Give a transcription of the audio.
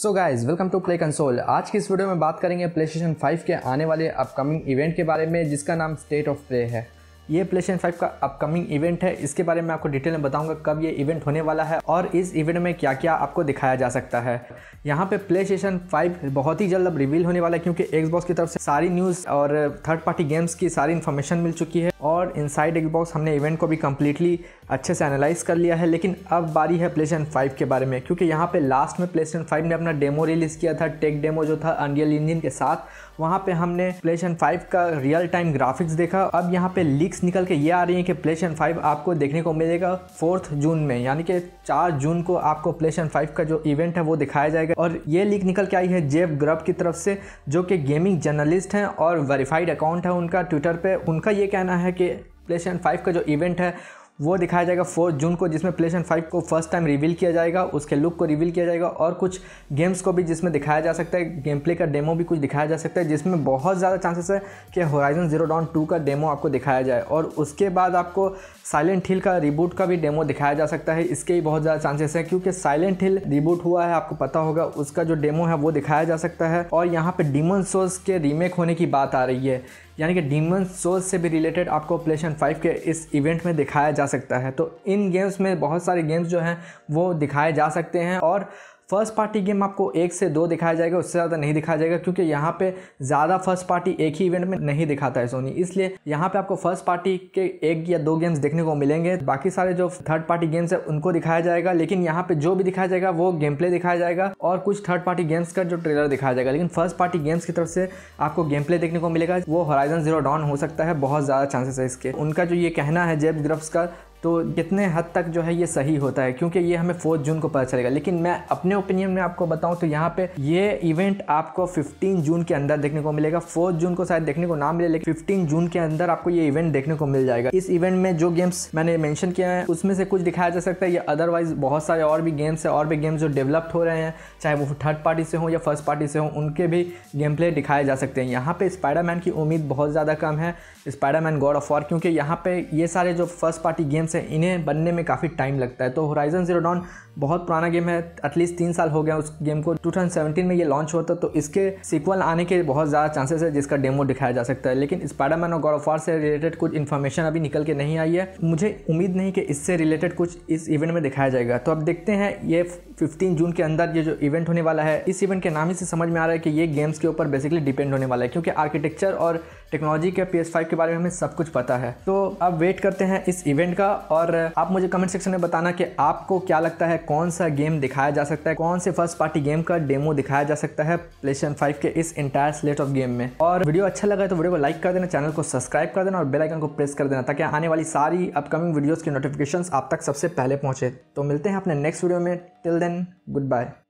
so guys welcome to Play Console आज की इस वीडियो में बात करेंगे प्ले स्टेशन फाइव के आने वाले अपकमिंग इवेंट के बारे में जिसका नाम स्टेट ऑफ प्ले है ये प्ले स्टेशन फाइव का अपकमिंग इवेंट है इसके बारे में आपको डिटेल में बताऊंगा कब ये इवेंट होने वाला है और इस इवेंट में क्या क्या आपको दिखाया जा सकता है यहाँ पे प्ले स्टेशन फाइव बहुत ही जल्द अब रिवील होने वाला है क्योंकि एक्सबॉक्स की तरफ से सारी न्यूज़ और थर्ड पार्टी गेम्स की सारी इन्फॉर्मेशन मिल चुकी है और इनसाइड एग बॉक्स हमने इवेंट को भी कम्प्लीटली अच्छे से एनालाइज़ कर लिया है लेकिन अब बारी है स्टेशन फाइव के बारे में क्योंकि यहाँ पे लास्ट में स्टेशन फाइव ने अपना डेमो रिलीज़ किया था टेक डेमो जो था अनरियल इंजन के साथ वहाँ पे हमने स्टेशन फाइव का रियल टाइम ग्राफिक्स देखा अब यहाँ पे लीक्स निकल के ये आ रही है कि स्टेशन फाइव आपको देखने को मिलेगा फोर्थ जून में यानी कि चार जून को आपको स्टेशन फाइव का जो इवेंट है वो दिखाया जाएगा और ये लीक निकल के आई है जेब ग्रब की तरफ से जो कि गेमिंग जर्नलिस्ट हैं और वेरीफाइड अकाउंट है उनका ट्विटर पर उनका ये कहना है कि स्टेशन फाइव का जो इवेंट है वो दिखाया जाएगा फोर जून को जिसमें प्लेशन फाइव को फर्स्ट टाइम रिवील किया जाएगा उसके लुक को रिवील किया जाएगा और कुछ गेम्स को भी जिसमें दिखाया जा सकता है गेम प्ले का डेमो भी कुछ दिखाया जा सकता है जिसमें बहुत ज़्यादा चांसेस है कि होराइजन जीरो डॉन टू का डेमो आपको दिखाया जाए और उसके बाद आपको साइलेंट हिल का रिबूट का भी डेमो दिखाया जा सकता है इसके भी बहुत ज़्यादा चांसेस है क्योंकि साइलेंट हिल रिबूट हुआ है आपको पता होगा उसका जो डेमो है वो दिखाया जा सकता है और यहाँ पर डिमन सोस के रीमेक होने की बात आ रही है यानी कि डीमन सोल से भी रिलेटेड आपको प्लेशन फाइव के इस इवेंट में दिखाया जा सकता है तो इन गेम्स में बहुत सारे गेम्स जो हैं वो दिखाए जा सकते हैं और फर्स्ट पार्टी गेम आपको एक से दो दिखाया जाएगा उससे ज़्यादा नहीं दिखाया जाएगा क्योंकि यहाँ पे ज़्यादा फर्स्ट पार्टी एक ही इवेंट में नहीं दिखाता है सोनी इसलिए यहाँ पे आपको फर्स्ट पार्टी के एक या दो गेम्स देखने को मिलेंगे बाकी सारे जो थर्ड पार्टी गेम्स है उनको दिखाया जाएगा लेकिन यहाँ पे जो भी दिखाया जाएगा वो गेम प्ले दिखाया जाएगा और कुछ थर्ड पार्टी गेम्स का जो ट्रेलर दिखाया जाएगा लेकिन फर्स्ट पार्टी गेम्स की तरफ से आपको गेम प्ले देखने को मिलेगा वो हॉराइजन जीरो डॉन हो सकता है बहुत ज़्यादा चांसेस है इसके उनका जो ये कहना है जेब ग्रफ्स का तो कितने हद तक जो है ये सही होता है क्योंकि ये हमें फोर्थ जून को पता चलेगा लेकिन मैं अपने ओपिनियन में आपको बताऊं तो यहाँ पे ये इवेंट आपको फिफ्टीन जून के अंदर देखने को मिलेगा फोर्थ जून को शायद देखने को ना मिले लेकिन फिफ्टीन जून के अंदर आपको ये इवेंट देखने को मिल जाएगा इस इवेंट में जो गेम्स मैंने मैंशन किया है उसमें से कुछ दिखाया जा सकता है या अदरवाइज बहुत सारे और भी गेम्स है और भी गेम्स जो डेवलप्ड हो रहे हैं चाहे वो थर्ड पार्टी से हों या फर्स्ट पार्टी से हों उनके भी गेम प्ले दिखाए जा सकते हैं यहाँ पे स्पाइडरमैन की उम्मीद बहुत ज़्यादा कम है स्पाइडरमैन गॉड ऑफ वॉर क्योंकि यहाँ पे ये सारे जो फर्स्ट पार्टी गेम्स गेम्स हैं इन्हें बनने में काफ़ी टाइम लगता है तो होराइजन जीरो डॉन बहुत पुराना गेम है एटलीस्ट तीन साल हो गया उस गेम को 2017 में ये लॉन्च होता तो इसके सिक्वल आने के बहुत ज़्यादा चांसेस है जिसका डेमो दिखाया जा सकता है लेकिन मैन और गॉड ऑफ वार से रिलेटेड कुछ इन्फॉर्मेशन अभी निकल के नहीं आई है मुझे उम्मीद नहीं कि इससे रिलेटेड कुछ इस इवेंट में दिखाया जाएगा तो अब देखते हैं ये 15 जून के अंदर ये जो इवेंट होने वाला है इस इवेंट के नाम ही से समझ में आ रहा है कि ये गेम्स के ऊपर बेसिकली डिपेंड होने वाला है क्योंकि आर्किटेक्चर और टेक्नोलॉजी के पी के बारे में हमें सब कुछ पता है तो अब वेट करते हैं इस इवेंट का और आप मुझे कमेंट सेक्शन में बताना कि आपको क्या लगता है कौन सा गेम दिखाया जा सकता है कौन से फर्स्ट पार्टी गेम का डेमो दिखाया जा सकता है प्ले फाइव के इस इंटायर स्लेट ऑफ गेम में और वीडियो अच्छा लगा तो वीडियो को लाइक कर देना चैनल को सब्सक्राइब कर देना और बेलाइकन को प्रेस कर देना ताकि आने वाली सारी अपकमिंग वीडियोज़ की नोटिफिकेशन आप तक सबसे पहले पहुँचे तो मिलते हैं अपने नेक्स्ट वीडियो में टिल देन गुड बाय